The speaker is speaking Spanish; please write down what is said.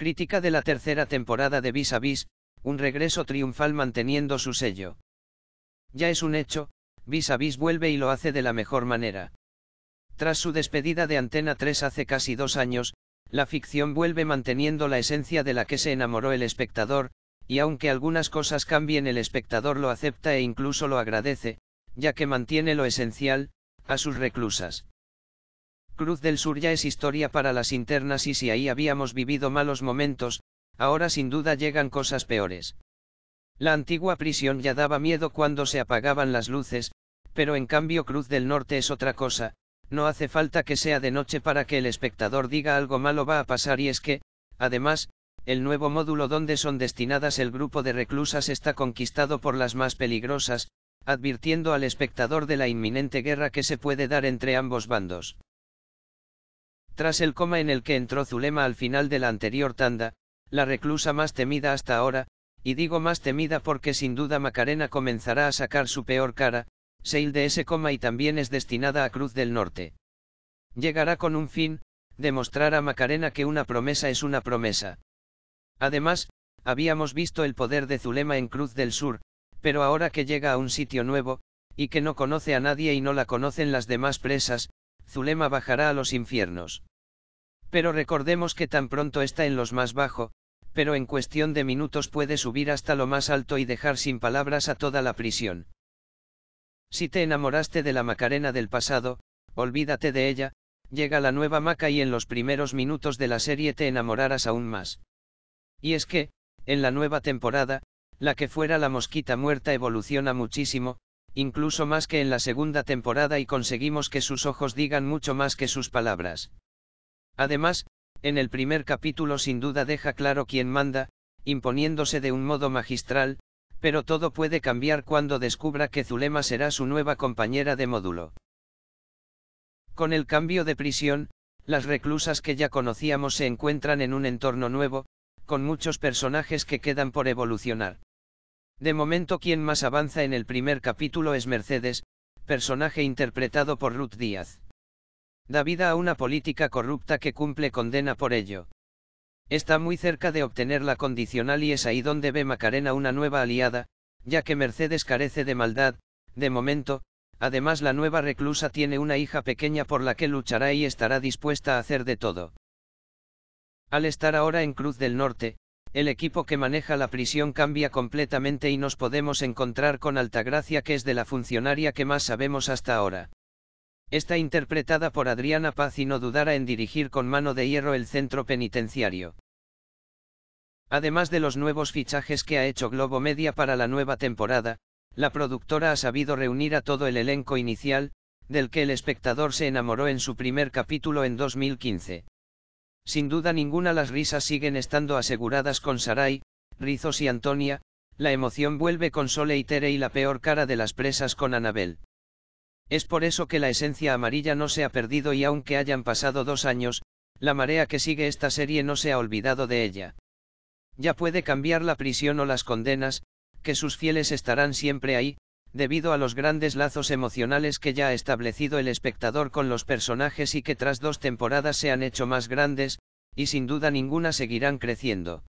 Crítica de la tercera temporada de Vis a Vis, un regreso triunfal manteniendo su sello. Ya es un hecho, Vis a Vis vuelve y lo hace de la mejor manera. Tras su despedida de Antena 3 hace casi dos años, la ficción vuelve manteniendo la esencia de la que se enamoró el espectador, y aunque algunas cosas cambien el espectador lo acepta e incluso lo agradece, ya que mantiene lo esencial, a sus reclusas. Cruz del Sur ya es historia para las internas y si ahí habíamos vivido malos momentos, ahora sin duda llegan cosas peores. La antigua prisión ya daba miedo cuando se apagaban las luces, pero en cambio Cruz del Norte es otra cosa, no hace falta que sea de noche para que el espectador diga algo malo va a pasar y es que, además, el nuevo módulo donde son destinadas el grupo de reclusas está conquistado por las más peligrosas, advirtiendo al espectador de la inminente guerra que se puede dar entre ambos bandos. Tras el coma en el que entró Zulema al final de la anterior tanda, la reclusa más temida hasta ahora, y digo más temida porque sin duda Macarena comenzará a sacar su peor cara, se de ese coma y también es destinada a Cruz del Norte. Llegará con un fin, demostrar a Macarena que una promesa es una promesa. Además, habíamos visto el poder de Zulema en Cruz del Sur, pero ahora que llega a un sitio nuevo, y que no conoce a nadie y no la conocen las demás presas, Zulema bajará a los infiernos. Pero recordemos que tan pronto está en los más bajo, pero en cuestión de minutos puede subir hasta lo más alto y dejar sin palabras a toda la prisión. Si te enamoraste de la Macarena del pasado, olvídate de ella, llega la nueva Maca y en los primeros minutos de la serie te enamorarás aún más. Y es que, en la nueva temporada, la que fuera la mosquita muerta evoluciona muchísimo, incluso más que en la segunda temporada y conseguimos que sus ojos digan mucho más que sus palabras. Además, en el primer capítulo sin duda deja claro quién manda, imponiéndose de un modo magistral, pero todo puede cambiar cuando descubra que Zulema será su nueva compañera de módulo. Con el cambio de prisión, las reclusas que ya conocíamos se encuentran en un entorno nuevo, con muchos personajes que quedan por evolucionar. De momento quien más avanza en el primer capítulo es Mercedes, personaje interpretado por Ruth Díaz da vida a una política corrupta que cumple condena por ello. Está muy cerca de obtener la condicional y es ahí donde ve Macarena una nueva aliada, ya que Mercedes carece de maldad, de momento, además la nueva reclusa tiene una hija pequeña por la que luchará y estará dispuesta a hacer de todo. Al estar ahora en Cruz del Norte, el equipo que maneja la prisión cambia completamente y nos podemos encontrar con Altagracia que es de la funcionaria que más sabemos hasta ahora. Está interpretada por Adriana Paz y no dudará en dirigir con mano de hierro el centro penitenciario. Además de los nuevos fichajes que ha hecho Globo Media para la nueva temporada, la productora ha sabido reunir a todo el elenco inicial, del que el espectador se enamoró en su primer capítulo en 2015. Sin duda ninguna las risas siguen estando aseguradas con Sarai, Rizos y Antonia, la emoción vuelve con Sole y Tere y la peor cara de las presas con Anabel. Es por eso que la esencia amarilla no se ha perdido y aunque hayan pasado dos años, la marea que sigue esta serie no se ha olvidado de ella. Ya puede cambiar la prisión o las condenas, que sus fieles estarán siempre ahí, debido a los grandes lazos emocionales que ya ha establecido el espectador con los personajes y que tras dos temporadas se han hecho más grandes, y sin duda ninguna seguirán creciendo.